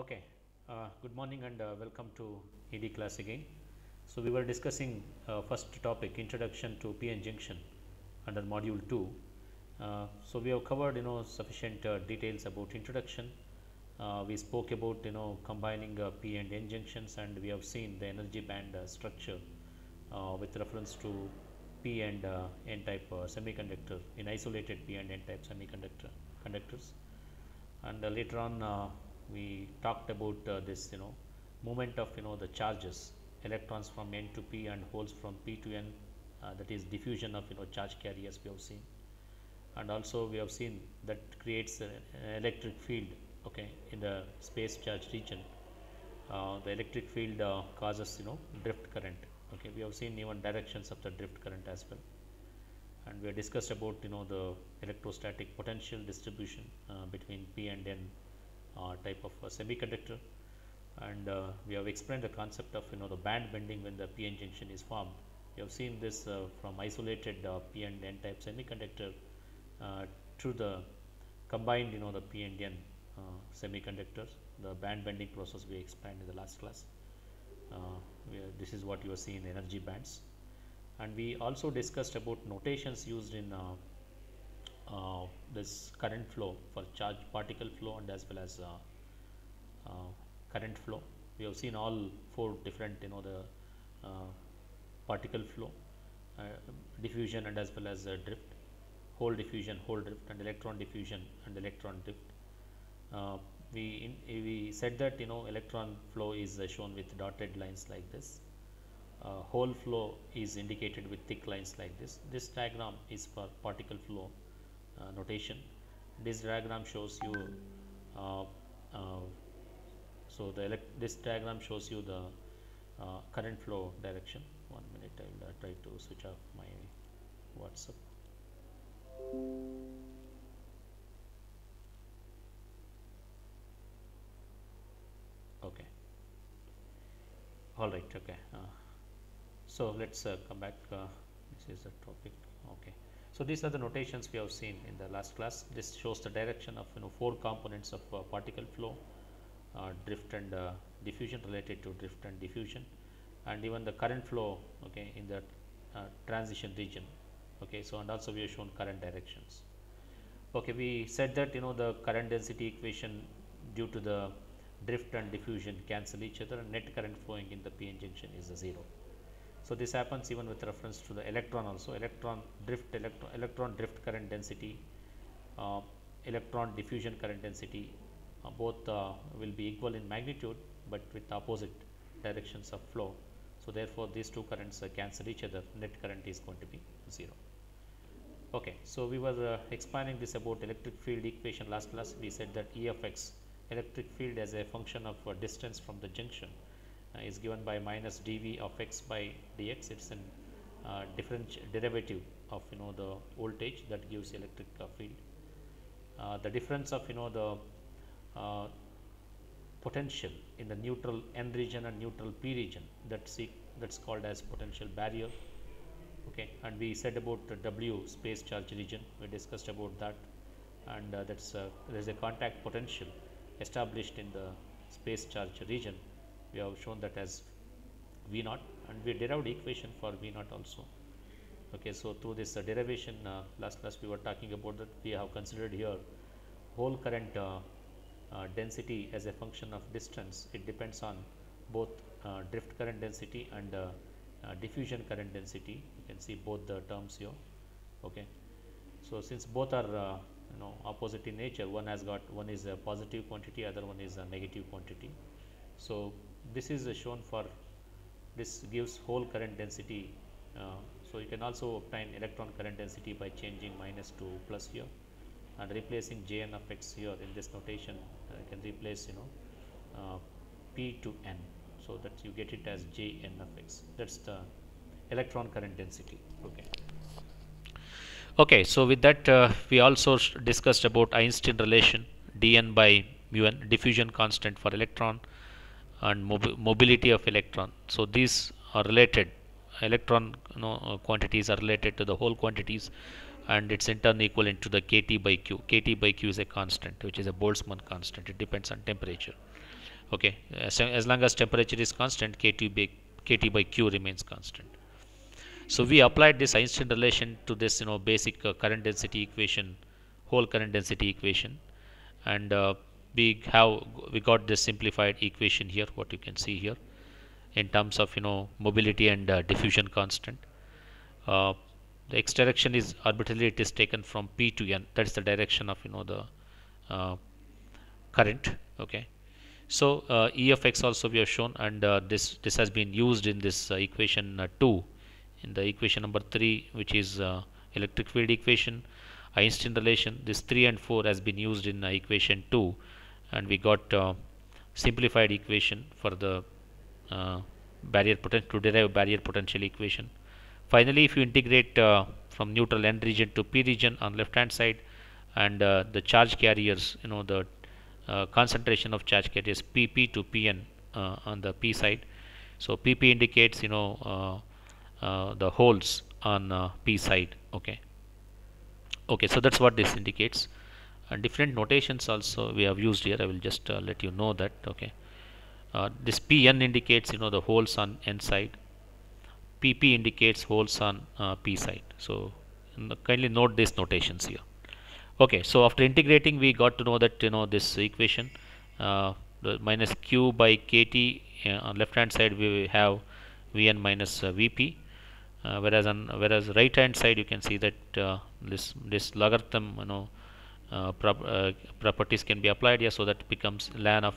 Okay. Uh, good morning and uh, welcome to ED class again. So, we were discussing uh, first topic introduction to PN junction under module 2. Uh, so, we have covered you know sufficient uh, details about introduction. Uh, we spoke about you know combining P and N junctions and we have seen the energy band structure with reference to P and N type semiconductor in isolated P and N type semiconductor conductors and later on we talked about uh, this you know movement of you know the charges electrons from n to p and holes from p to n uh, that is diffusion of you know charge carriers we have seen and also we have seen that creates an electric field okay in the space charge region uh, the electric field uh, causes you know drift current okay we have seen even directions of the drift current as well and we have discussed about you know the electrostatic potential distribution uh, between p and n uh, type of semiconductor and uh, we have explained the concept of you know the band bending when the p-n junction is formed. You have seen this uh, from isolated p and n type semiconductor to the combined you know the p and n semiconductors. The band bending process we explained in the last class. this is what you are seeing in energy bands and we also discussed about notations used in uh, uh, this current flow for charge particle flow and as well as uh, uh, current flow. We have seen all four different you know the particle flow, diffusion and as well as drift, hole diffusion, hole drift and electron diffusion and electron drift. we, in, we said that you know electron flow is shown with dotted lines like this. Uh, whole flow is indicated with thick lines like this. This diagram is for particle flow uh, notation. This diagram shows you uh, uh, so the this diagram shows you the uh, current flow direction. One minute, I will uh, try to switch off my WhatsApp. Okay. All right. Okay. Uh, so let's come back. this is the topic. Okay. So, these are the notations we have seen in the last class. This shows the direction of you know four components of uh, particle flow, uh, drift and uh, diffusion related to drift and diffusion and even the current flow okay, in the uh, transition region. Okay, so, and also we have shown current directions. Okay, we said that you know the current density equation due to the drift and diffusion cancel each other and net current flowing in the p-n junction is a 0. So, this happens even with reference to the electron also electron drift electron electron drift current density uh, electron diffusion current density uh, both uh, will be equal in magnitude, but with opposite directions of flow. So, therefore, these two currents uh, cancel each other net current is going to be 0. Okay, so we were uh, expanding this about electric field equation last class we said that E of x electric field as a function of uh, distance from the junction uh, is given by minus dv of x by dx it's a uh, derivative of you know the voltage that gives electric uh, field uh, the difference of you know the uh, potential in the neutral n region and neutral p region that's that's called as potential barrier okay and we said about the w space charge region we discussed about that and uh, that's uh, there's a contact potential established in the space charge region we have shown that as V naught and we derived equation for V naught also. Okay, so through this uh, derivation uh, last class we were talking about that we have considered here whole current uh, uh density as a function of distance it depends on both uh, drift current density and uh, diffusion current density you can see both the terms here. Okay. So, since both are you know opposite in nature one has got one is a positive quantity other one is a negative quantity. So, this is shown for this gives whole current density. Uh, so, you can also obtain electron current density by changing minus to plus here and replacing j n of x here in this notation uh, you can replace you know uh, p to n. So, that you get it as j n of x that is the electron current density. Okay. Okay, so with that uh, we also discussed about Einstein relation dn by mu n diffusion constant for electron and mob mobility of electron. So these are related. Electron you know, uh, quantities are related to the whole quantities and it's in turn equivalent to the kT by Q. kT by Q is a constant which is a Boltzmann constant. It depends on temperature. Okay, as, as long as temperature is constant, kT by, kT by Q remains constant. So we applied this Einstein relation to this you know basic uh, current density equation, whole current density equation and uh, we have we got this simplified equation here what you can see here in terms of you know mobility and uh, diffusion constant uh, the x direction is arbitrarily it is taken from p to n that's the direction of you know the uh, current okay so uh, e of x also we have shown and uh, this this has been used in this uh, equation 2 in the equation number 3 which is electric field equation Einstein relation this 3 and 4 has been used in equation 2 and we got uh, simplified equation for the uh, barrier potential to derive barrier potential equation. Finally, if you integrate uh, from neutral n region to p region on left hand side and uh, the charge carriers, you know the uh, concentration of charge carriers pp to pn on the p side. So pp indicates you know the holes on p side. Okay. Okay, so that's what this indicates. Uh, different notations also we have used here I will just uh, let you know that okay uh, this Pn indicates you know the holes on n side PP indicates holes on P side so kindly note these notations here okay so after integrating we got to know that you know this equation uh, minus q by kt uh, on left hand side we have vn minus uh, vp whereas on whereas right hand side you can see that this this logarithm you know uh, prop, uh, properties can be applied here so that it becomes ln of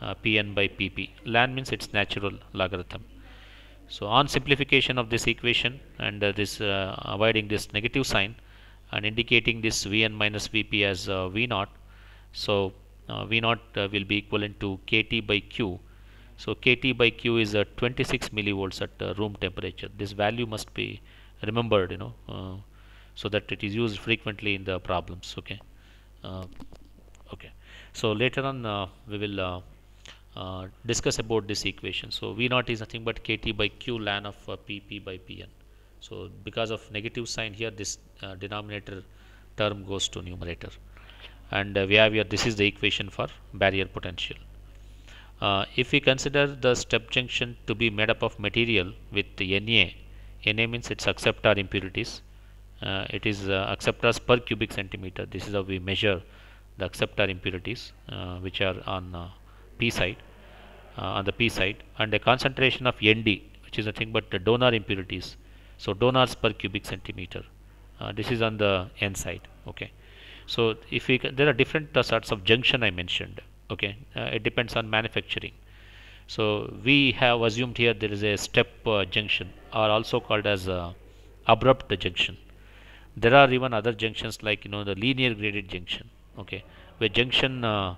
uh, pn by pp ln means its natural logarithm so on simplification of this equation and this avoiding this negative sign and indicating this vn minus vp as v naught so v naught will be equivalent to kt by q so KT by Q is at 26 millivolts at uh, room temperature. This value must be remembered, you know, uh, so that it is used frequently in the problems. Okay. Uh, okay so later on uh, we will uh, discuss about this equation so V naught is nothing but KT by Q ln of PP by PN so because of negative sign here this denominator term goes to numerator and we have here this is the equation for barrier potential uh, if we consider the step junction to be made up of material with Na, Na means its acceptor impurities uh, it is uh, acceptors per cubic centimeter this is how we measure the acceptor impurities uh, which are on uh, p side uh, on the p side and the concentration of nd which is nothing but the donor impurities so donors per cubic centimeter uh, this is on the n side okay so if we there are different sorts of junction i mentioned okay it depends on manufacturing so we have assumed here there is a step junction or also called as abrupt junction there are even other junctions like you know the linear graded junction okay where junction uh,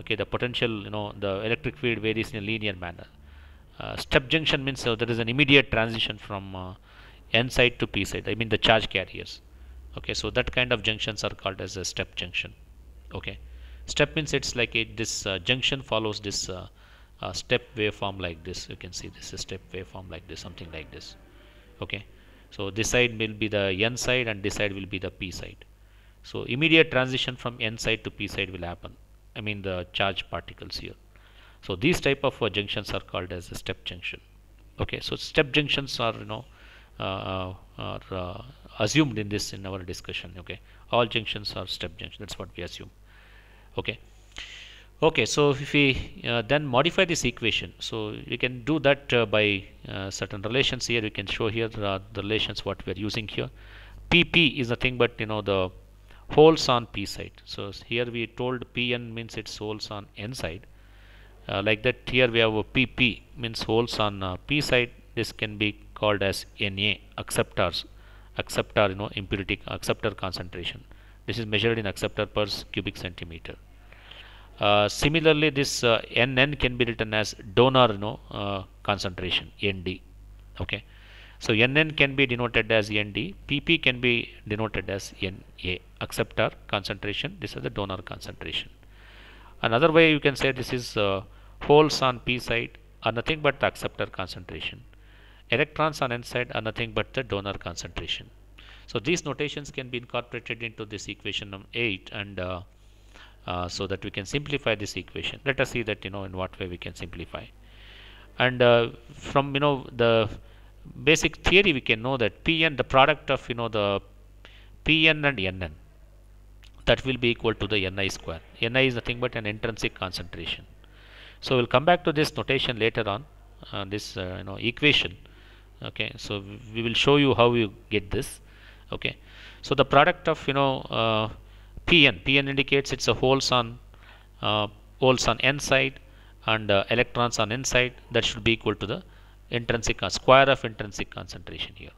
okay the potential you know the electric field varies in a linear manner uh, step junction means uh, there is an immediate transition from uh, n side to p side i mean the charge carriers okay so that kind of junctions are called as a step junction okay step means it's like a, this uh, junction follows this uh, uh, step waveform like this you can see this step waveform like this something like this okay so this side will be the n side and this side will be the p side. So immediate transition from n side to p side will happen. I mean the charge particles here. So these type of uh, junctions are called as a step junction. Okay, so step junctions are you know uh, uh are uh, assumed in this in our discussion. Okay, all junctions are step junctions. That's what we assume. Okay okay so if we uh, then modify this equation so we can do that uh, by uh, certain relations here we can show here uh, the relations what we are using here pp is nothing but you know the holes on p side so here we told pn means it's holes on n side uh, like that here we have pp means holes on uh, p side this can be called as na acceptors acceptor you know impurity acceptor concentration this is measured in acceptor per cubic centimeter uh, similarly, this uh, NN can be written as donor no, uh, concentration, ND. Okay. So NN can be denoted as ND, PP can be denoted as NA, acceptor concentration, this is the donor concentration. Another way you can say this is uh, holes on P side are nothing but the acceptor concentration. Electrons on N side are nothing but the donor concentration. So these notations can be incorporated into this equation 8 and uh, uh, so that we can simplify this equation let us see that you know in what way we can simplify and uh, from you know the basic theory we can know that pn the product of you know the pn and nn that will be equal to the ni square ni is nothing but an intrinsic concentration so we'll come back to this notation later on uh, this uh, you know equation okay so we will show you how you get this okay so the product of you know uh, Pn. Pn indicates it's a holes on uh, holes on n side and uh, electrons on n side. That should be equal to the intrinsic square of intrinsic concentration here.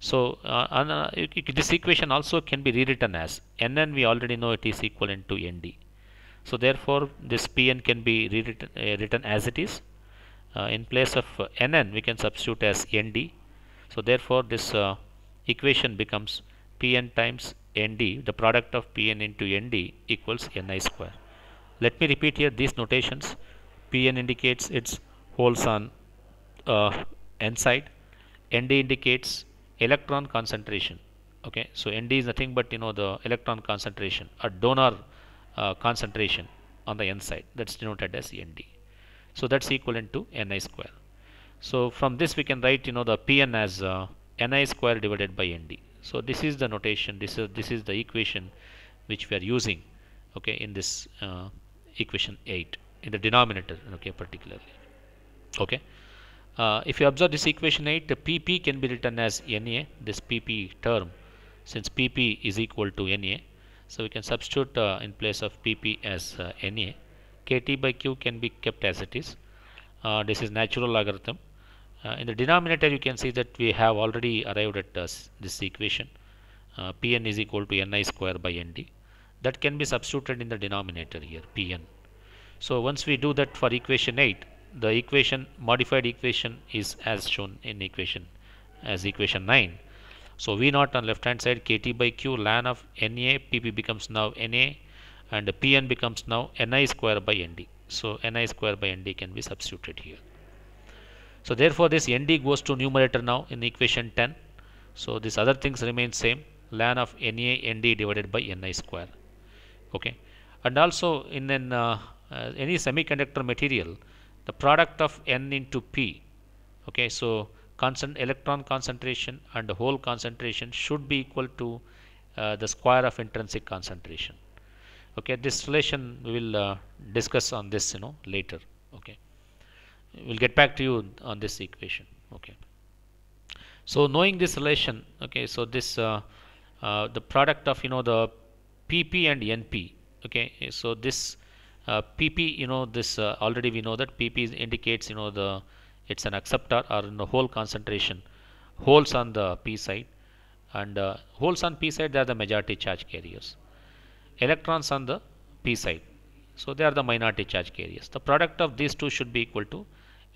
So uh, and, uh, this equation also can be rewritten as Nn we already know it is equivalent to Nd. So therefore this Pn can be rewritten uh, written as it is. Uh, in place of Nn uh, we can substitute as Nd. So therefore this uh, equation becomes Pn times ND, the product of Pn into ND equals Ni square. Let me repeat here these notations. Pn indicates its holes on uh, n side. ND indicates electron concentration. Okay, so ND is nothing but you know the electron concentration a donor uh, concentration on the n side. That's denoted as ND. So that's equivalent to Ni square. So from this we can write you know the Pn as uh, Ni square divided by ND so this is the notation this is this is the equation which we are using okay in this uh, equation 8 in the denominator okay particularly okay uh, if you observe this equation 8 the pp can be written as na this pp term since pp is equal to na so we can substitute uh, in place of pp as uh, na kt by q can be kept as it is uh, this is natural logarithm uh, in the denominator you can see that we have already arrived at uh, this equation uh, Pn is equal to Ni square by Nd that can be substituted in the denominator here Pn. So once we do that for equation 8 the equation modified equation is as shown in equation as equation 9. So V naught on left hand side Kt by Q ln of Na Pp becomes now Na and Pn becomes now Ni square by Nd. So Ni square by Nd can be substituted here. So therefore this nd goes to numerator now in equation 10. So these other things remain same ln of na nd divided by ni square. Okay. And also in an, uh, uh, any semiconductor material the product of n into p okay so constant electron concentration and hole concentration should be equal to uh, the square of intrinsic concentration okay this relation we will uh, discuss on this you know later okay we'll get back to you on this equation okay so knowing this relation okay so this uh, uh, the product of you know the pp and np okay so this uh, pp you know this uh, already we know that pp indicates you know the it's an acceptor or in the whole concentration holes on the p side and uh, holes on p side they are the majority charge carriers electrons on the p side so they are the minority charge carriers the product of these two should be equal to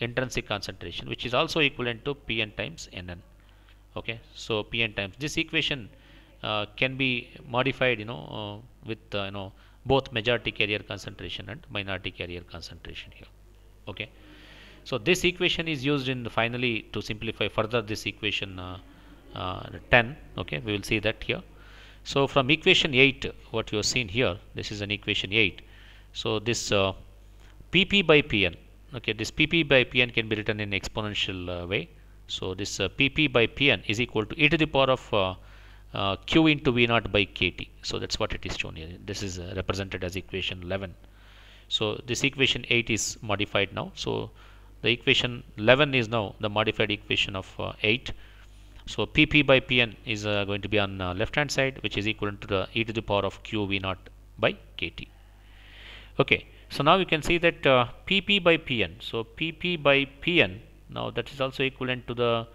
intrinsic concentration which is also equivalent to Pn times Nn. Okay, so Pn times this equation uh, can be modified you know uh, with uh, you know both majority carrier concentration and minority carrier concentration here. Okay, so this equation is used in finally to simplify further this equation uh, uh, 10. Okay, we will see that here. So from equation 8 what you have seen here this is an equation 8. So this PP uh, by Pn okay this pp by pn can be written in exponential uh, way so this uh, pp by pn is equal to e to the power of uh, uh q into v naught by kt so that's what it is shown here this is uh, represented as equation 11 so this equation 8 is modified now so the equation 11 is now the modified equation of uh, 8 so pp by pn is going to be on left hand side which is equal to the e to the power of q v naught by kt okay so now we can see that uh, PP by PN. So PP by PN now that is also equivalent to the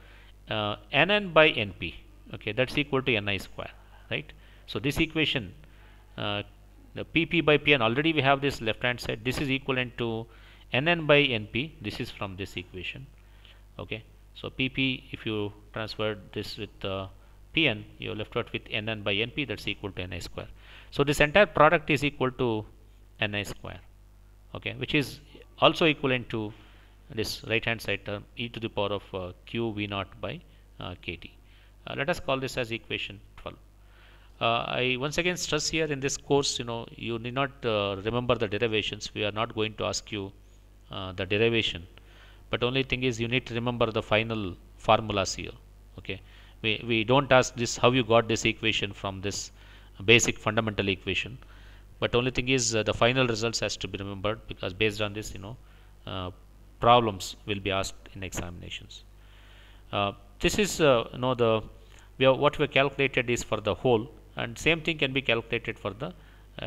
uh, NN by NP. Okay, that's equal to Ni square, right? So this equation, uh, the PP by PN already we have this left hand side. This is equivalent to NN by NP. This is from this equation. Okay, so PP if you transfer this with uh, PN, you're left out with NN by NP. That's equal to Ni square. So this entire product is equal to Ni square okay which is also equivalent to this right hand side term e to the power of uh, q v naught by uh, kt uh, let us call this as equation 12 uh, i once again stress here in this course you know you need not uh, remember the derivations we are not going to ask you uh, the derivation but only thing is you need to remember the final formulas here okay we we don't ask this how you got this equation from this basic fundamental equation but only thing is uh, the final results has to be remembered because based on this you know uh, problems will be asked in examinations uh, this is you know the we have what we calculated is for the whole and same thing can be calculated for the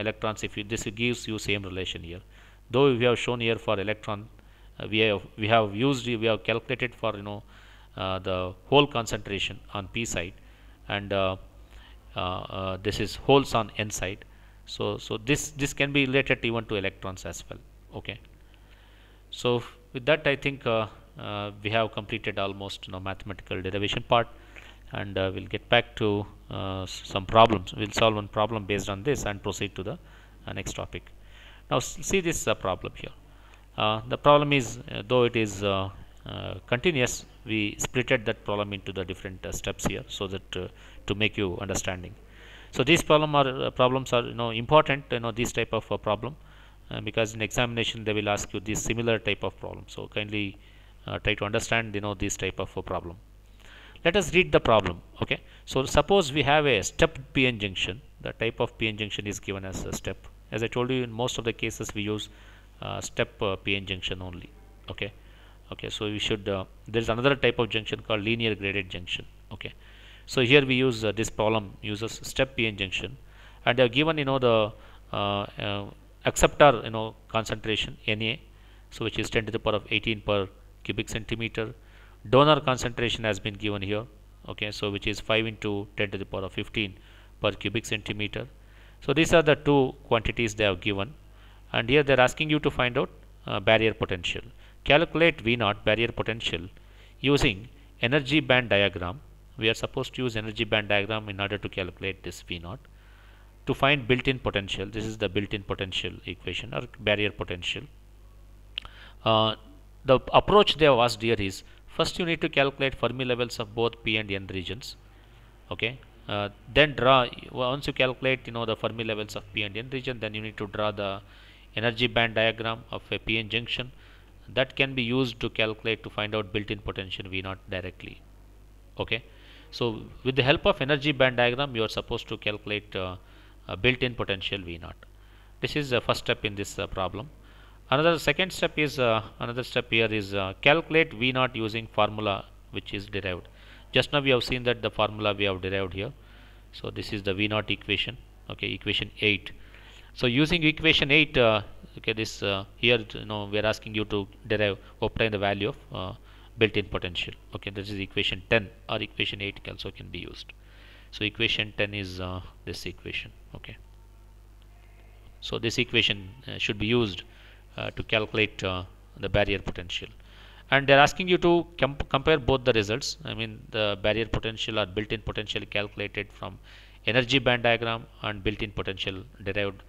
electrons if you, this gives you same relation here though we have shown here for electron uh, we have we have used we have calculated for you know uh, the whole concentration on p side and uh, this is holes on n side so so this this can be related even to electrons as well okay so with that i think uh, uh, we have completed almost you know mathematical derivation part and uh, we'll get back to uh, some problems we'll solve one problem based on this and proceed to the uh, next topic now see this uh, problem here the problem is though it is continuous we splitted that problem into the different steps here so that to make you understanding so these problem are uh, problems are you know important you know this type of problem uh, because in examination they will ask you this similar type of problem so kindly uh, try to understand you know this type of problem let us read the problem okay so suppose we have a step pn junction the type of pn junction is given as a step as i told you in most of the cases we use uh, step uh, pn junction only okay okay so we should uh, there is another type of junction called linear graded junction okay so here we use uh, this problem uses step p-n junction and they are given you know the uh, uh, acceptor you know concentration Na so which is 10 to the power of 18 per cubic centimeter donor concentration has been given here okay so which is 5 into 10 to the power of 15 per cubic centimeter so these are the two quantities they have given and here they are asking you to find out uh, barrier potential calculate v naught barrier potential using energy band diagram we are supposed to use energy band diagram in order to calculate this V naught. To find built-in potential, this is the built-in potential equation or barrier potential. Uh, the approach they have asked here is first you need to calculate Fermi levels of both P and N regions. Okay. Uh, then draw once you calculate you know the Fermi levels of P and N region then you need to draw the energy band diagram of a PN junction that can be used to calculate to find out built-in potential V naught directly okay so with the help of energy band diagram you are supposed to calculate uh, built-in potential V naught. This is the first step in this uh, problem. Another second step is uh, another step here is uh, calculate V naught using formula which is derived. Just now we have seen that the formula we have derived here. So this is the V naught equation okay equation 8 so using equation 8 uh, okay this uh, here you know we are asking you to derive obtain the value of uh, built-in potential okay this is equation 10 or equation 8 also can be used so equation 10 is uh, this equation okay so this equation uh, should be used uh, to calculate uh, the barrier potential and they're asking you to comp compare both the results I mean the barrier potential or built-in potential calculated from energy band diagram and built-in potential derived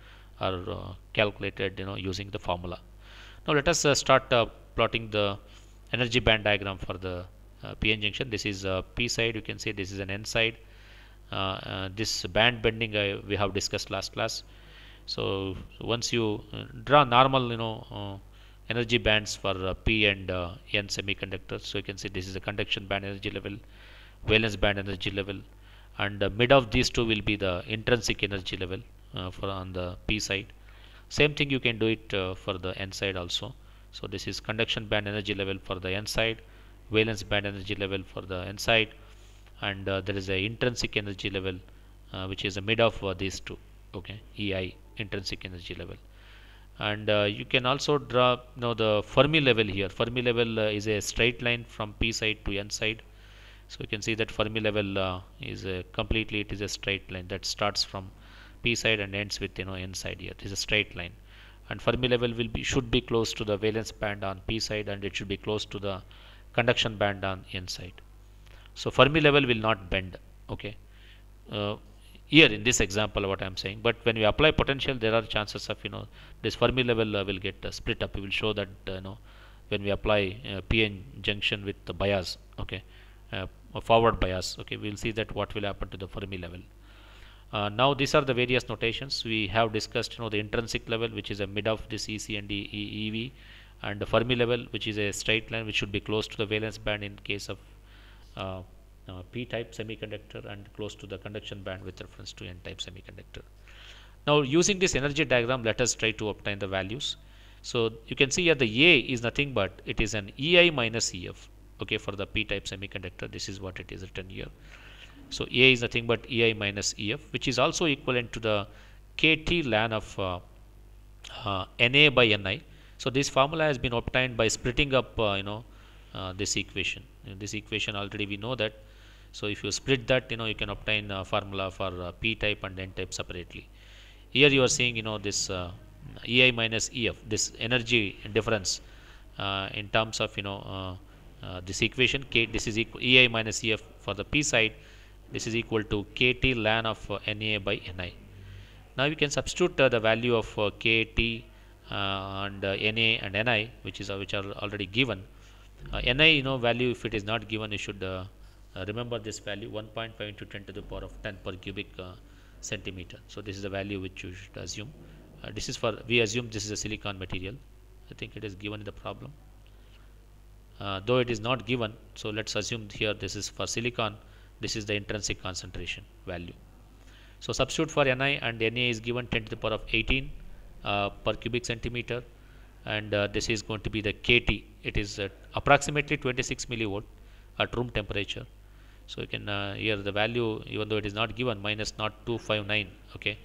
or uh, calculated you know using the formula now let us uh, start plotting the energy band diagram for the uh, PN junction. This is a P side, you can see this is an N side. Uh, uh, this band bending we have discussed last class. So once you uh, draw normal, you know, energy bands for P and N semiconductors, so you can see this is a conduction band energy level, valence band energy level, and mid of these two will be the intrinsic energy level for on the P side. Same thing you can do it for the N side also so this is conduction band energy level for the n side valence band energy level for the n side and uh, there is a intrinsic energy level uh, which is a mid of uh, these two okay ei intrinsic energy level and uh, you can also draw you now the fermi level here fermi level uh, is a straight line from p side to n side so you can see that fermi level uh, is completely it is a straight line that starts from p side and ends with you know n side here it is a straight line and Fermi level will be should be close to the valence band on p side and it should be close to the conduction band on n side. So Fermi level will not bend. Okay, uh, here in this example what I am saying. But when we apply potential, there are chances of you know this Fermi level uh, will get uh, split up. We will show that uh, you know when we apply uh, PN junction with the bias. Okay, uh, forward bias. Okay, we will see that what will happen to the Fermi level. Uh, now these are the various notations we have discussed you know the intrinsic level which is a mid of this EC and e EV and the Fermi level which is a straight line which should be close to the valence band in case of uh, uh, p-type semiconductor and close to the conduction band with reference to n-type semiconductor. Now using this energy diagram let us try to obtain the values. So you can see here the A is nothing but it is an EI minus EF okay for the p-type semiconductor this is what it is written here. So A is nothing but EI minus EF which is also equivalent to the KT LAN of uh, uh, NA by NI. So this formula has been obtained by splitting up uh, you know uh, this equation. In this equation already we know that. So if you split that you know you can obtain a formula for uh, P type and N type separately. Here you are seeing you know this EI uh, minus EF this energy difference in terms of you know this equation K this is EI minus EF for the P side this is equal to kt lan of uh, na by ni now you can substitute uh, the value of uh, kt and na and ni which is which are already given ni you know value if it is not given you should remember this value 1.5 into 10 to the power of 10 per cubic centimeter so this is the value which you should assume this is for we assume this is a silicon material I think it is given in the problem uh, though it is not given so let's assume here this is for silicon this is the intrinsic concentration value. So substitute for Ni and Na is given 10 to the power of 18 uh, per cubic centimeter and uh, this is going to be the KT. It is uh, approximately 26 millivolt at room temperature. So you can uh, here the value even though it is not given minus not 259 okay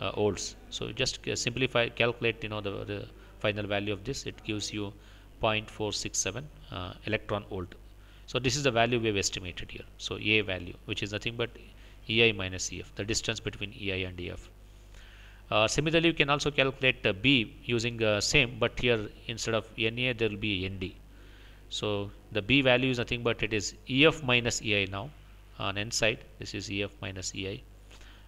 uh, ohms. So just simplify calculate you know the, the, final value of this it gives you 0.467 electron volt. So this is the value we have estimated here. So A value which is nothing but EI minus EF the distance between EI and EF. Uh, similarly you can also calculate uh, B using uh, same but here instead of NA there will be ND. So the B value is nothing but it is EF minus EI now on N side this is EF minus EI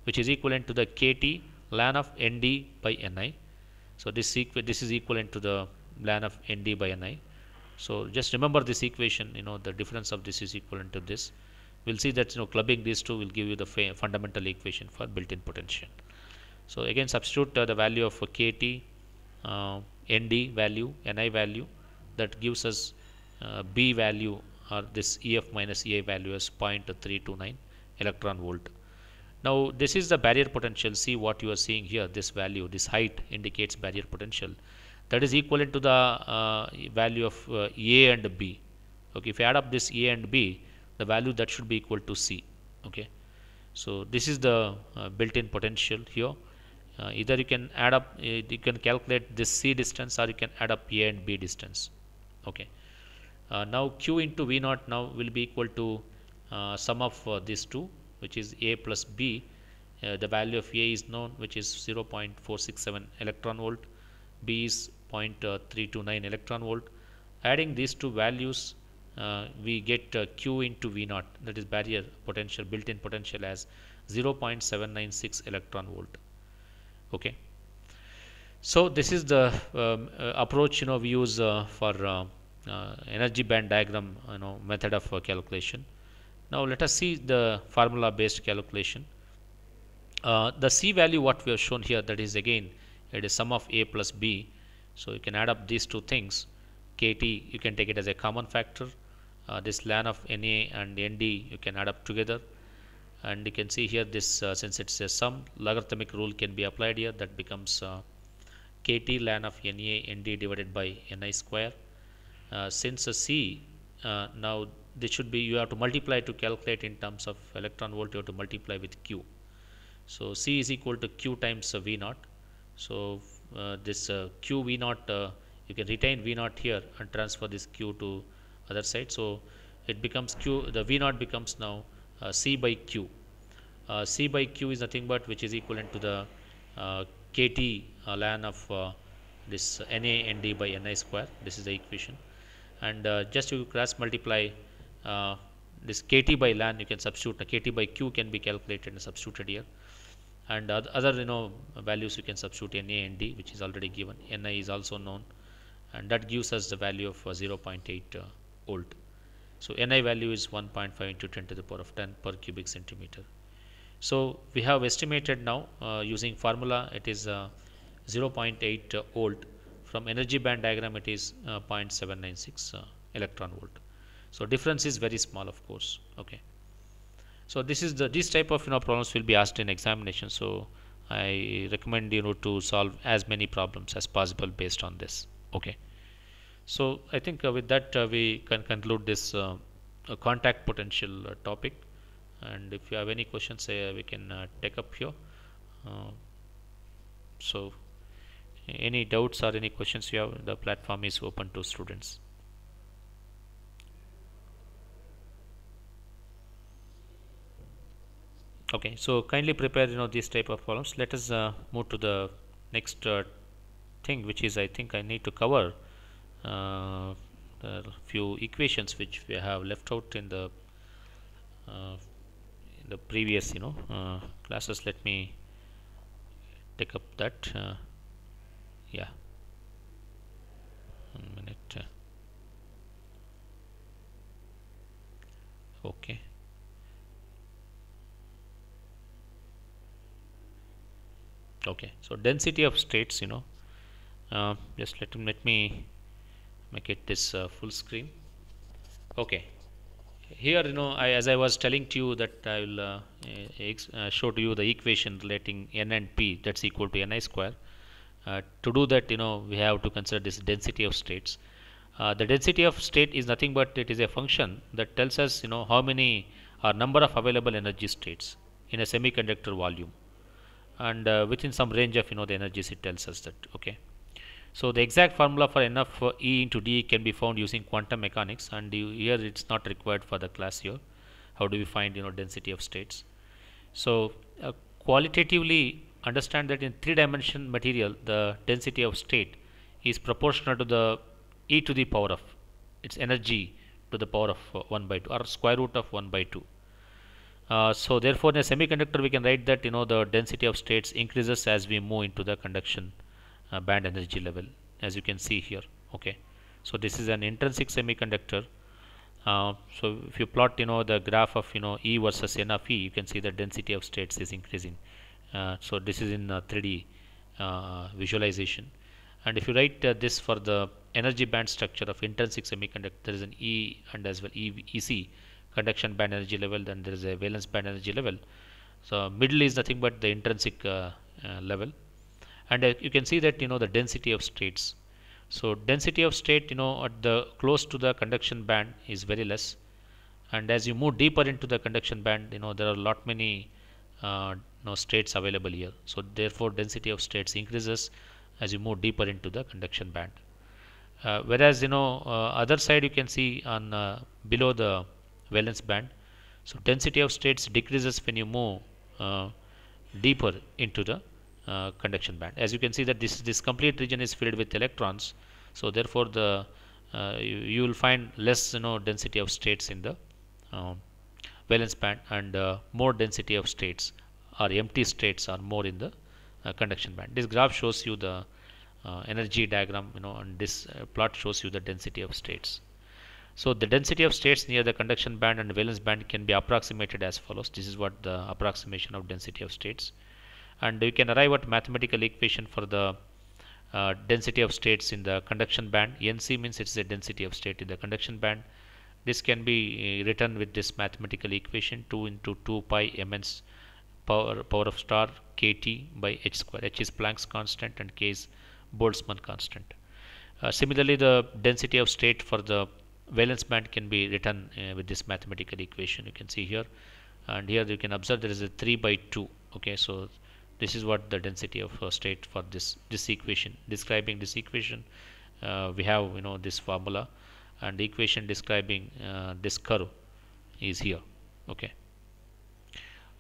which is equivalent to the KT ln of ND by NI. So this, this is equivalent to the ln of ND by NI so just remember this equation, you know, the difference of this is equivalent to this. We'll see that, you know, clubbing these two will give you the fundamental equation for built-in potential. So again, substitute uh, the value of uh, KT, uh, ND value, NI value that gives us uh, B value or this EF minus EI value as 0.329 electron volt. Now this is the barrier potential. See what you are seeing here, this value, this height indicates barrier potential that is equivalent to the uh, value of uh, a and b okay if you add up this a and b the value that should be equal to c okay so this is the uh, built-in potential here uh, either you can add up uh, you can calculate this c distance or you can add up a and b distance okay uh, now q into v naught now will be equal to sum of these two which is a plus b the value of a is known which is 0.467 electron volt B is uh, 0.329 electron volt. Adding these two values, uh, we get uh, Q into V naught, that is barrier potential, built-in potential as 0.796 electron volt. Okay. So this is the um, uh, approach you know we use uh, for energy band diagram you know method of calculation. Now let us see the formula based calculation. Uh, the C value what we have shown here that is again it is sum of a plus b so you can add up these two things kt you can take it as a common factor uh, this lan of na and nd you can add up together and you can see here this uh, since it's a sum logarithmic rule can be applied here that becomes uh, kt lan of na nd divided by ni square uh, since C uh, now this should be you have to multiply to calculate in terms of electron volt you have to multiply with q so c is equal to q times v naught so uh, this uh, Q V naught uh, you can retain V naught here and transfer this Q to other side. So it becomes Q the V naught becomes now C by Q. C by Q is nothing but which is equivalent to the KT ln of this Na ND by Ni square. This is the equation and uh, just you cross multiply uh, this kt by lan you can substitute uh, kt by q can be calculated and substituted here and other you know values you can substitute na and d which is already given na is also known and that gives us the value of uh, 0.8 uh, volt so ni value is 1.5 into 10 to the power of 10 per cubic centimeter so we have estimated now uh, using formula it is uh, 0.8 uh, volt from energy band diagram it is uh, 0.796 electron volt so difference is very small of course okay so this is the this type of you know problems will be asked in examination so I recommend you know to solve as many problems as possible based on this okay so I think uh, with that uh, we can conclude this uh, uh contact potential uh, topic and if you have any questions say uh, we can take up here so any doubts or any questions you have the platform is open to students okay so kindly prepare you know these type of problems let us uh, move to the next uh, thing which is I think I need to cover uh, few equations which we have left out in the uh, in the previous you know uh, classes let me take up that uh, yeah one minute okay okay so density of states you know uh, just let let me make it this uh, full screen okay here you know I, as I was telling to you that I will uh, eh, uh, show to you the equation relating n and p that's equal to ni square uh, to do that you know we have to consider this density of states uh, the density of state is nothing but it is a function that tells us you know how many or number of available energy states in a semiconductor volume and uh, within some range of you know the energies it tells us that okay so the exact formula for n of uh, E into d can be found using quantum mechanics and you, here it's not required for the class here how do we find you know density of states so uh, qualitatively understand that in three dimension material the density of state is proportional to the e to the power of its energy to the power of uh, 1 by 2 or square root of 1 by 2 uh, so therefore in a semiconductor we can write that you know the density of states increases as we move into the conduction uh, band energy level as you can see here okay so this is an intrinsic semiconductor uh, so if you plot you know the graph of you know E versus N of E you can see the density of states is increasing uh, so this is in 3D uh, visualization and if you write this for the energy band structure of intrinsic semiconductor there is an E and as well e, EC conduction band energy level then there is a valence band energy level so middle is nothing but the intrinsic uh, uh, level and uh, you can see that you know the density of states so density of state you know at the close to the conduction band is very less and as you move deeper into the conduction band you know there are lot many uh, states available here so therefore density of states increases as you move deeper into the conduction band uh, whereas you know uh, other side you can see on uh, below the valence band. So density of states decreases when you move uh, deeper into the uh, conduction band. As you can see that this this complete region is filled with electrons. So therefore the uh, you, you, will find less you know density of states in the valence um, band and uh, more density of states or empty states are more in the uh, conduction band. This graph shows you the uh, energy diagram you know and this plot shows you the density of states. So the density of states near the conduction band and valence band can be approximated as follows. This is what the approximation of density of states. And you can arrive at mathematical equation for the uh, density of states in the conduction band. NC means it is a density of state in the conduction band. This can be uh, written with this mathematical equation 2 into 2 pi mn's power, power of star kt by h square. h is Planck's constant and k is Boltzmann constant. Uh, similarly, the density of state for the valence band can be written uh, with this mathematical equation you can see here and here you can observe there is a 3 by 2 okay so this is what the density of uh, state for this this equation describing this equation uh, we have you know this formula and the equation describing uh, this curve is here okay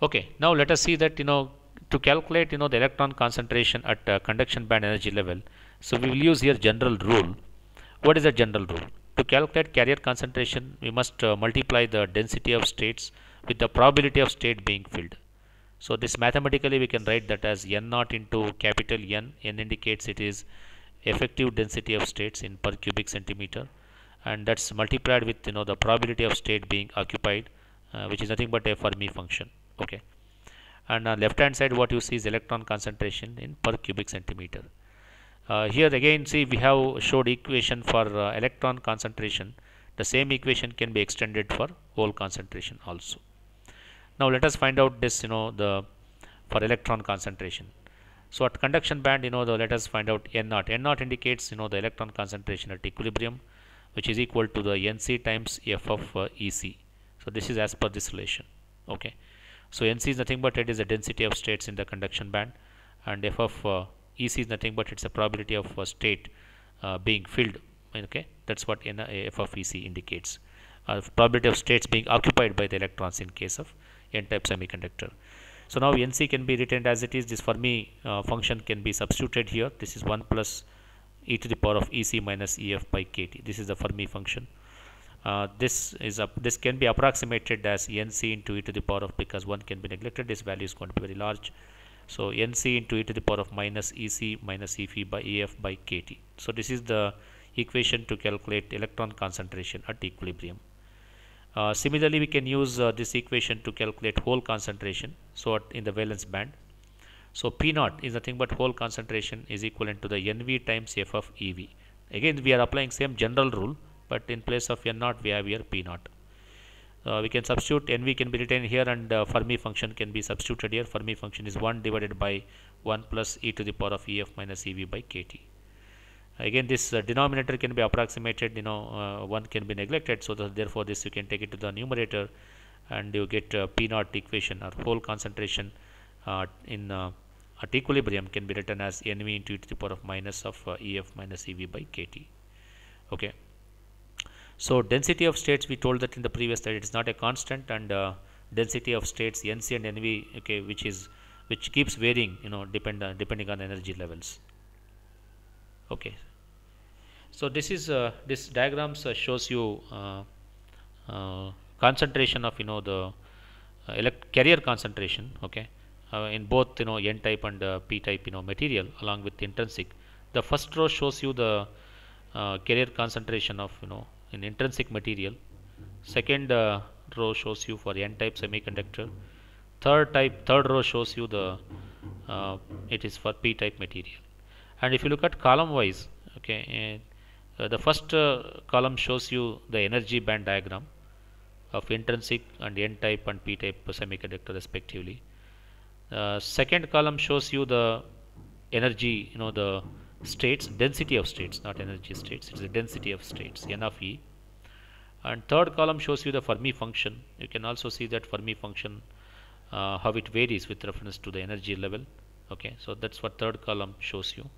okay now let us see that you know to calculate you know the electron concentration at uh, conduction band energy level so we will use here general rule what is the general rule to calculate carrier concentration, we must uh, multiply the density of states with the probability of state being filled. So this mathematically we can write that as n naught into capital N, N indicates it is effective density of states in per cubic centimeter and that's multiplied with you know the probability of state being occupied uh, which is nothing but a Fermi function okay and on left hand side what you see is electron concentration in per cubic centimeter uh, here again see we have showed equation for uh, electron concentration. The same equation can be extended for hole concentration also. Now let us find out this you know the for electron concentration. So at conduction band you know the let us find out N naught. N naught indicates you know the electron concentration at equilibrium which is equal to the NC times F of uh, EC. So this is as per this relation. Okay. So NC is nothing but it is the density of states in the conduction band and F of uh, EC is nothing but it's a probability of a state uh, being filled okay that's what N f of EC indicates uh, probability of states being occupied by the electrons in case of n-type semiconductor so now NC can be written as it is this Fermi uh, function can be substituted here this is 1 plus e to the power of EC minus EF by KT this is the Fermi function uh, this is a, this can be approximated as NC into e to the power of because one can be neglected this value is going to be very large so NC into e to the power of minus EC minus EF by EF by KT. So this is the equation to calculate electron concentration at equilibrium. Uh, similarly, we can use uh, this equation to calculate hole concentration. So at, in the valence band. So P naught is nothing but hole concentration is equivalent to the NV times F of EV. Again, we are applying same general rule, but in place of N naught, we have here P naught uh, we can substitute nv can be written here and uh, Fermi function can be substituted here Fermi function is 1 divided by 1 plus e to the power of ef minus ev by kt again this uh, denominator can be approximated you know uh, one can be neglected so therefore this you can take it to the numerator and you get uh, p naught equation or whole concentration uh, in at equilibrium can be written as nv into e to the power of minus of ef minus ev by kt okay so density of states we told that in the previous slide it is not a constant and uh, density of states NC and NV okay which is which keeps varying you know depend uh, depending on energy levels. Okay. So this is uh, this diagrams uh, shows you uh, uh, concentration of you know the elect carrier concentration okay in both you know N type and P type you know material along with intrinsic. The first row shows you the carrier concentration of you know in intrinsic material second uh, row shows you for n type semiconductor third type third row shows you the uh, it is for p type material and if you look at column wise okay uh, uh the first uh, column shows you the energy band diagram of intrinsic and n type and p type semiconductor respectively uh, second column shows you the energy you know the states density of states not energy states it's the density of states n of e and third column shows you the Fermi function you can also see that Fermi function uh, how it varies with reference to the energy level okay so that's what third column shows you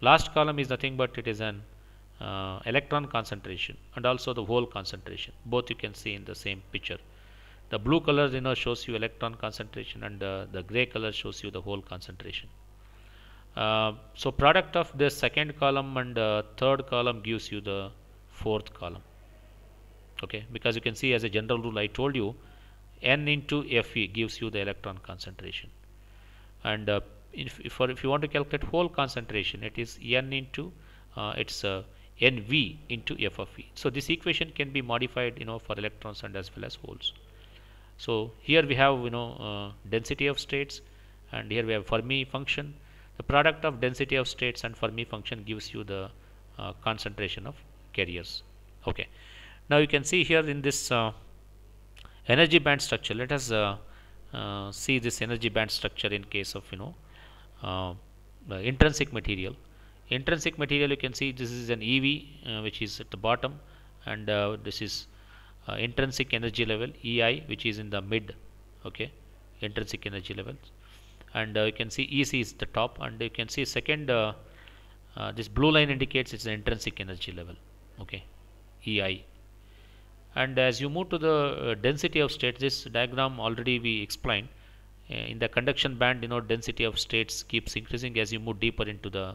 last column is nothing but it is an uh, electron concentration and also the hole concentration both you can see in the same picture the blue color you know shows you electron concentration and uh, the gray color shows you the hole concentration uh, so product of this second column and uh, third column gives you the fourth column okay because you can see as a general rule I told you n into Fe gives you the electron concentration and uh, if, if, if, you want to calculate whole concentration it is n into uh, it's uh, nv into f of e so this equation can be modified you know for electrons and as well as holes so here we have you know density of states and here we have Fermi function the product of density of states and Fermi function gives you the uh, concentration of carriers. Okay. Now you can see here in this uh, energy band structure, let us uh, uh see this energy band structure in case of, you know, uh, uh, intrinsic material. Intrinsic material you can see this is an EV which is at the bottom and this is intrinsic energy level EI which is in the mid, okay, intrinsic energy levels and uh, you can see EC is the top and you can see second uh, uh, this blue line indicates it's an intrinsic energy level okay EI and as you move to the density of states this diagram already we explained in the conduction band you know density of states keeps increasing as you move deeper into the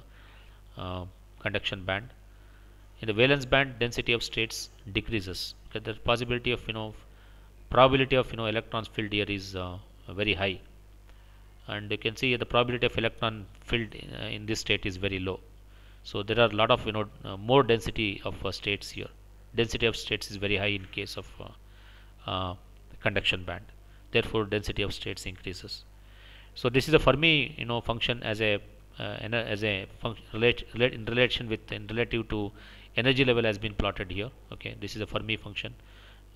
uh, conduction band in the valence band density of states decreases okay, the possibility of you know probability of you know electrons filled here is uh, very high and you can see the probability of electron filled uh, in, this state is very low so there are a lot of you know uh, more density of uh, states here density of states is very high in case of uh, uh, conduction band therefore density of states increases so this is a Fermi you know function as a as a relate, in relation with in relative to energy level has been plotted here okay this is a Fermi function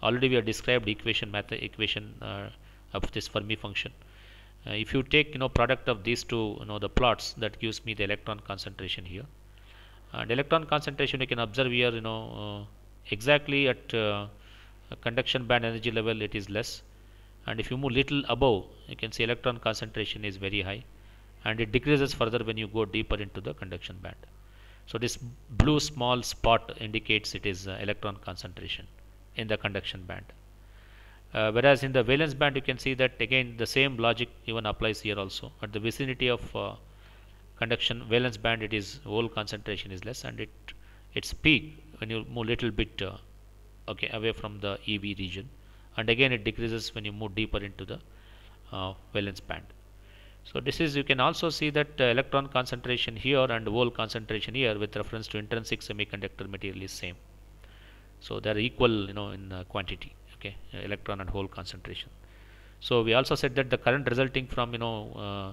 already we have described equation method equation of this Fermi function uh, if you take you know product of these two you know the plots that gives me the electron concentration here and electron concentration you can observe here you know uh, exactly at uh, conduction band energy level it is less and if you move little above you can see electron concentration is very high and it decreases further when you go deeper into the conduction band. So this blue small spot indicates it is uh, electron concentration in the conduction band uh, whereas in the valence band you can see that again the same logic even applies here also at the vicinity of uh, conduction valence band it is whole concentration is less and it its peak when you move little bit uh, okay away from the EV region and again it decreases when you move deeper into the uh, valence band so this is you can also see that uh, electron concentration here and whole concentration here with reference to intrinsic semiconductor material is same so they are equal you know in uh, quantity okay electron and hole concentration so we also said that the current resulting from you know uh,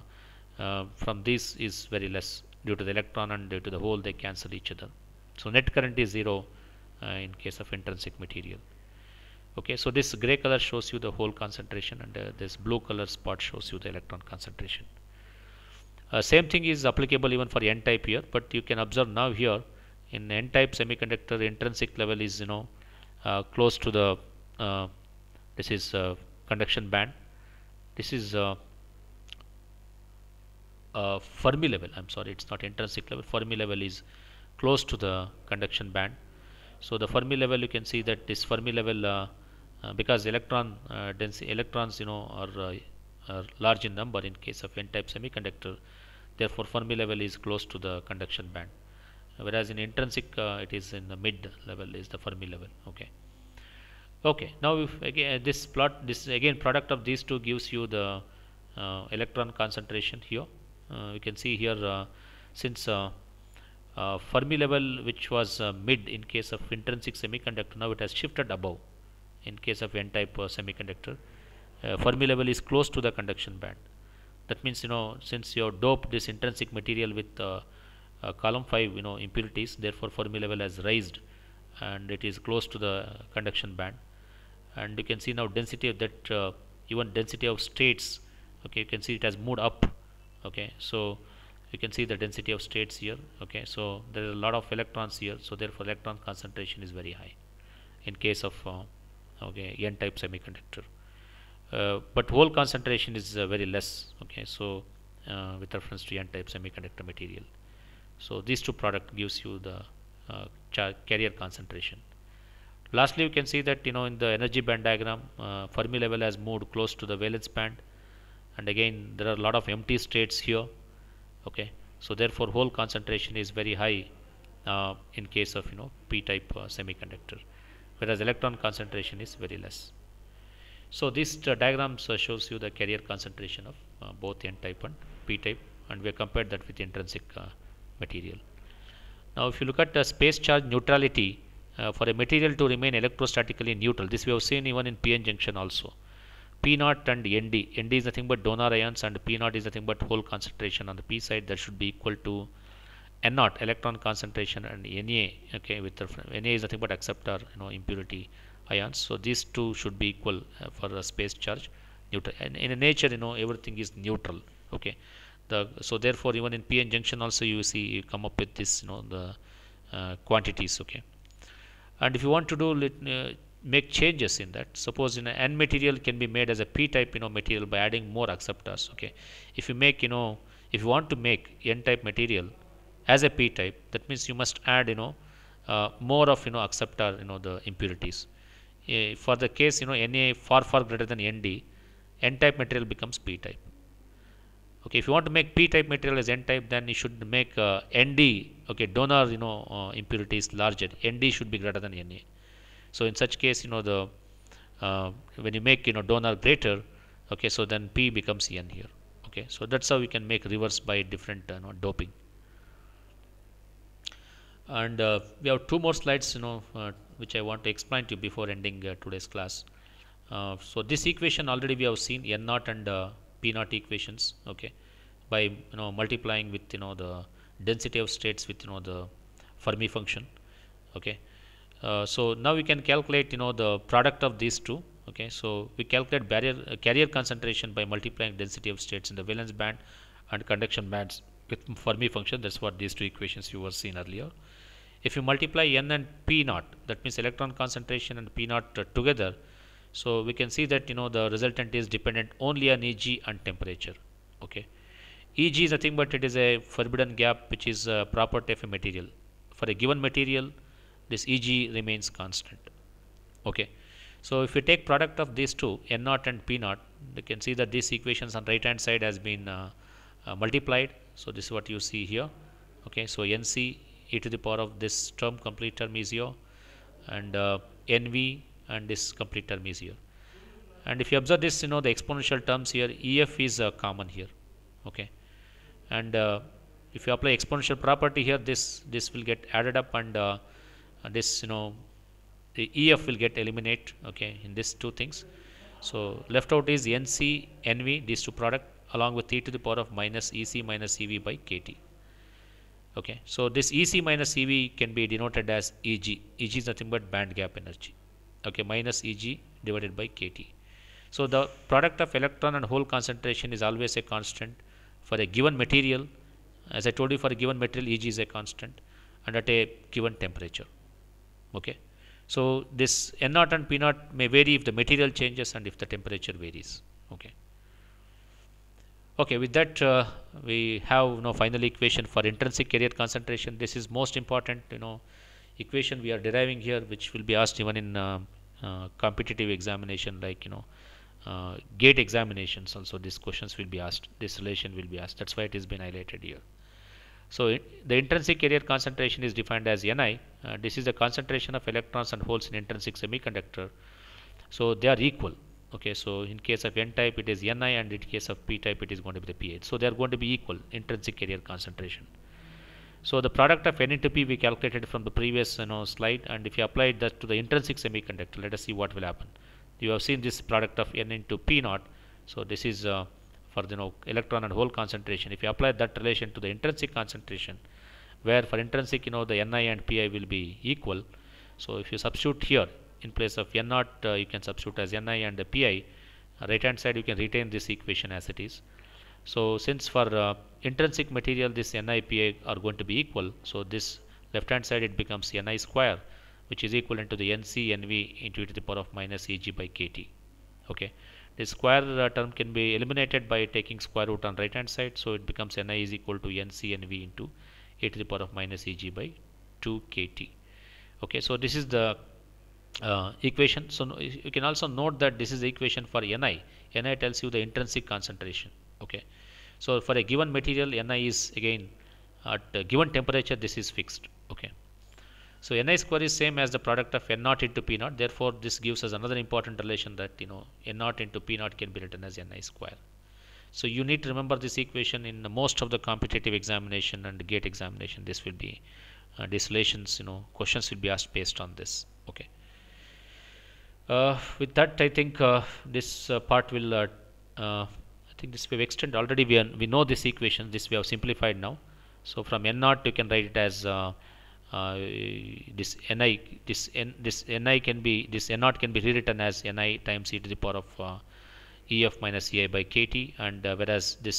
uh, from this is very less due to the electron and due to the hole they cancel each other so net current is zero uh, in case of intrinsic material okay so this gray color shows you the hole concentration and uh, this blue color spot shows you the electron concentration uh, same thing is applicable even for n-type here but you can observe now here in n-type semiconductor intrinsic level is you know uh, close to the uh, this is a conduction band this is a, Fermi level I'm sorry it's not intrinsic level Fermi level is close to the conduction band so the Fermi level you can see that this Fermi level uh, uh, because electron density electrons you know are, are, large in number in case of n-type semiconductor therefore Fermi level is close to the conduction band whereas in intrinsic it is in the mid level is the Fermi level okay okay now if again uh, this plot this again product of these two gives you the uh, electron concentration here uh, you can see here uh, since uh, uh, Fermi level which was mid in case of intrinsic semiconductor now it has shifted above in case of n-type semiconductor Fermi level is close to the conduction band that means you know since you have doped this intrinsic material with column 5 you know impurities therefore Fermi level has raised and it is close to the conduction band and you can see now density of that uh, even density of states okay you can see it has moved up okay so you can see the density of states here okay so there is a lot of electrons here so therefore electron concentration is very high in case of uh, okay n type semiconductor uh, but hole concentration is uh, very less okay so uh, with reference to n type semiconductor material so these two product gives you the uh, carrier concentration Lastly, you can see that you know in the energy band diagram, uh, Fermi level has moved close to the valence band, and again there are a lot of empty states here. Okay, so therefore whole concentration is very high uh, in case of you know p-type uh, semiconductor, whereas electron concentration is very less. So this uh, diagram uh, shows you the carrier concentration of uh, both n-type and p-type, and we compared that with intrinsic material. Now, if you look at the space charge neutrality uh, for a material to remain electrostatically neutral. This we have seen even in PN junction also. P0 and ND. ND is nothing but donor ions and P0 is nothing but hole concentration on the P side that should be equal to N0 electron concentration and Na okay with the, Na is nothing but acceptor you know impurity ions. So these two should be equal uh, for a space charge neutral. And in nature you know everything is neutral okay. The, so therefore even in p n junction also you see you come up with this you know the uh, quantities okay and if you want to do uh, make changes in that suppose you know n material can be made as a p type you know material by adding more acceptors okay if you make you know if you want to make n type material as a p type that means you must add you know uh, more of you know acceptor you know the impurities uh, for the case you know na far far greater than nd n type material becomes p type okay if you want to make p type material as n type then you should make uh, nd okay donor you know uh, impurity is larger nd should be greater than na so in such case you know the uh, when you make you know donor greater okay so then p becomes n here okay so that's how we can make reverse by different uh, you know, doping and uh, we have two more slides you know uh, which i want to explain to you before ending uh, today's class so this equation already we have seen n naught and p naught equations okay by you know multiplying with you know the density of states with you know the Fermi function okay uh, so now we can calculate you know the product of these two okay so we calculate barrier uh, carrier concentration by multiplying density of states in the valence band and conduction bands with Fermi function that's what these two equations you were seen earlier if you multiply n and p naught that means electron concentration and p naught uh, together so we can see that you know the resultant is dependent only on eg and temperature okay EG is nothing but it is a forbidden gap which is uh, proper to a material. For a given material, this EG remains constant. Okay. So if you take product of these two, N naught and P naught, you can see that these equations on right hand side has been uh, uh, multiplied. So this is what you see here. Okay. So NC e to the power of this term complete term is here and uh, NV and this complete term is here. And if you observe this, you know the exponential terms here, EF is uh, common here. Okay and uh, if you apply exponential property here this this will get added up and uh, this you know the EF will get eliminate okay in these two things so left out is NC NV these two product along with e to the power of minus EC minus EV by KT okay so this EC minus EV can be denoted as EG EG is nothing but band gap energy okay minus EG divided by KT so the product of electron and hole concentration is always a constant for a given material as I told you for a given material Eg is a constant and at a given temperature okay so this N naught and P naught may vary if the material changes and if the temperature varies okay okay with that uh, we have you final equation for intrinsic carrier concentration this is most important you know equation we are deriving here which will be asked even in uh, uh, competitive examination like you know uh, gate examinations also these questions will be asked this relation will be asked that's why it has been highlighted here so it, the intrinsic carrier concentration is defined as ni uh, this is the concentration of electrons and holes in intrinsic semiconductor so they are equal okay so in case of n type it is ni and in case of p type it is going to be the ph so they are going to be equal intrinsic carrier concentration so the product of n to p we calculated from the previous you know slide and if you apply that to the intrinsic semiconductor let us see what will happen you have seen this product of n into p naught so this is uh, for the you know, electron and hole concentration if you apply that relation to the intrinsic concentration where for intrinsic you know the ni and pi will be equal so if you substitute here in place of n naught uh, you can substitute as ni and uh, pi right hand side you can retain this equation as it is so since for uh, intrinsic material this ni pi are going to be equal so this left hand side it becomes ni square which is equivalent to the nc nv into e to the power of minus eg by kt okay the square uh, term can be eliminated by taking square root on right hand side so it becomes ni is equal to nc nv into e to the power of minus eg by 2 kt okay so this is the uh, equation so no, you can also note that this is the equation for ni ni tells you the intrinsic concentration okay so for a given material ni is again at a given temperature this is fixed okay so Ni square is same as the product of N naught into P naught. Therefore, this gives us another important relation that you know N naught into P naught can be written as Ni square. So you need to remember this equation in most of the competitive examination and gate examination. This will be uh, these relations, you know, questions will be asked based on this. Okay. Uh, with that, I think uh, this uh, part will, uh, uh, I think this we've extended already. We, are, we know this equation. This we have simplified now. So from N naught, you can write it as uh, this ni this n this ni can be this n naught can be rewritten as ni times e to the power of uh, ef minus ei by kt and uh, whereas this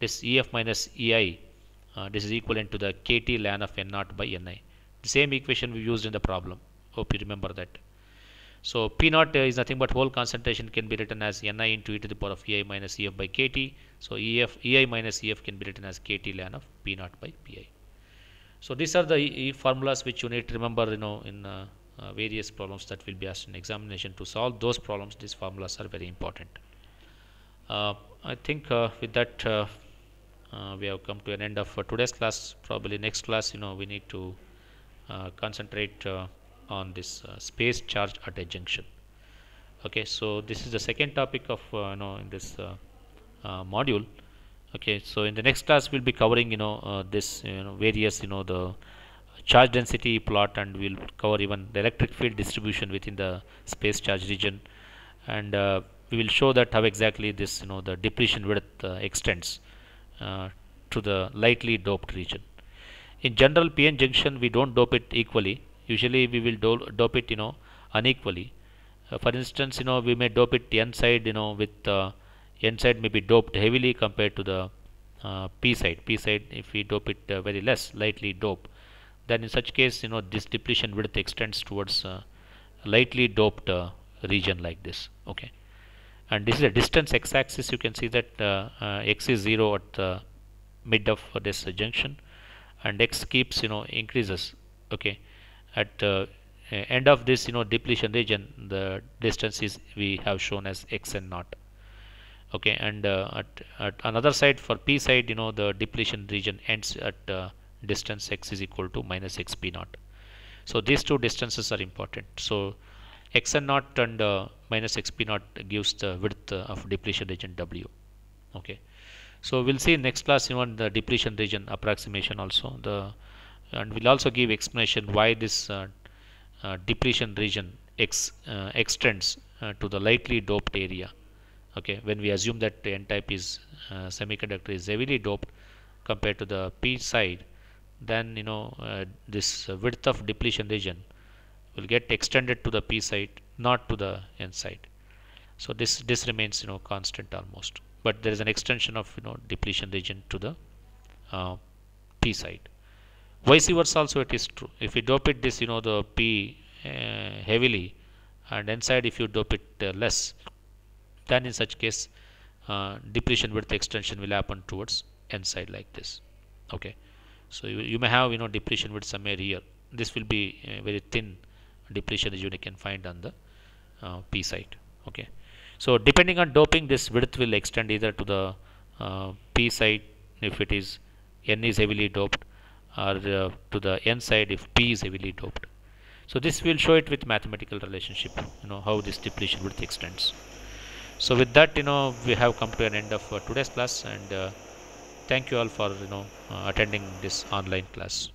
this ef minus ei uh, this is equivalent to the kt ln of n naught by ni the same equation we used in the problem hope you remember that so p naught uh, is nothing but whole concentration can be written as ni into e to the power of ei minus ef by kt so ef ei minus ef can be written as kt ln of p naught by pi so these are the e formulas which you need to remember, you know, in uh, uh, various problems that will be asked in examination to solve those problems. These formulas are very important. Uh, I think uh, with that uh, uh, we have come to an end of today's class. Probably next class, you know, we need to concentrate on this space charge at a junction. Okay, so this is the second topic of you know in this module okay so in the next class we'll be covering you know uh, this you know various you know the charge density plot and we'll cover even the electric field distribution within the space charge region and uh, we will show that how exactly this you know the depletion width uh, extends uh, to the lightly doped region in general pn junction we don't dope it equally usually we will do dope it you know unequally uh, for instance you know we may dope it n side you know with uh, N side may be doped heavily compared to the uh, P side. P side if we dope it uh, very less, lightly dope, then in such case you know this depletion width extends towards uh, lightly doped uh, region like this. Okay, and this is a distance x-axis. You can see that uh, uh, x is zero at the mid of this junction, and x keeps you know increases. Okay, at end of this you know depletion region the distance is we have shown as and not okay and uh, at, at, another side for p side you know the depletion region ends at uh, distance x is equal to minus xp naught so these two distances are important so xn naught and uh, minus xp naught gives the width uh, of depletion region w okay so we'll see next class you know the depletion region approximation also the and we'll also give explanation why this uh, uh, depletion region ex, extends to the lightly doped area okay when we assume that n-type is uh, semiconductor is heavily doped compared to the p side then you know uh, this width of depletion region will get extended to the p side not to the n side so this this remains you know constant almost but there is an extension of you know depletion region to the uh, p side vice versa also it is true if you dope it this you know the p uh, heavily and n side if you dope it uh, less then in such case uh, depletion width extension will happen towards n side like this okay so you, you may have you know depletion width somewhere here this will be a very thin depletion as you can find on the uh, p side okay so depending on doping this width will extend either to the uh, p side if it is n is heavily doped or uh, to the n side if p is heavily doped so this will show it with mathematical relationship you know how this depletion width extends so with that you know we have come to an end of uh, today's class and uh, thank you all for you know uh, attending this online class